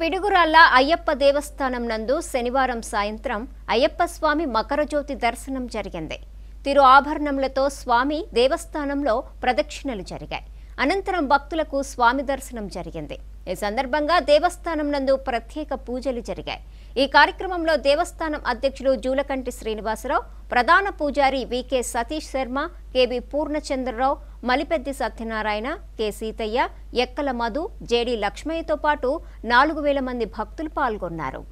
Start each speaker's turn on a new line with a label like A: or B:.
A: పిడుగురాళ్ల అయ్యప్ప దేవస్థానం నందు శనివారం సాయంత్రం అయ్యప్ప స్వామి మకరజ్యోతి దర్శనం జరిగింది తిరు ఆభరణములతో స్వామి దేవస్థానంలో ప్రదక్షిణలు జరిగాయి అనంతరం భక్తులకు స్వామి దర్శనం జరిగింది ఈ సందర్భంగా దేవస్థానం నందు ప్రత్యేక పూజలు జరిగాయి ఈ కార్యక్రమంలో దేవస్థానం అధ్యక్షులు జూలకంటి శ్రీనివాసరావు ప్రధాన పూజారి V K Satish Sharma K V Purnachandra Rao Malipeddi Satyanarayana K Sitaiah Ekkala Madhu J D లక్ష్మయ్యతో పాటు నాలుగు వేల మంది భక్తులు పాల్గొన్నారు